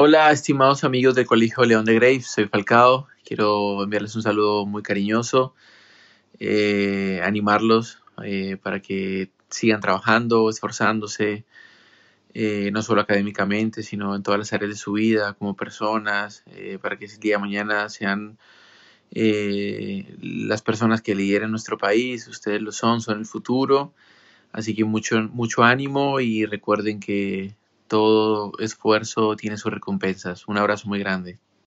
Hola, estimados amigos del Colegio León de Graves, soy Falcao. Quiero enviarles un saludo muy cariñoso, eh, animarlos eh, para que sigan trabajando, esforzándose, eh, no solo académicamente, sino en todas las áreas de su vida, como personas, para que el día de mañana sean las personas que lideren nuestro país. Ustedes lo son, son el futuro. Así que mucho, mucho ánimo y recuerden que todo esfuerzo tiene sus recompensas. Un abrazo muy grande.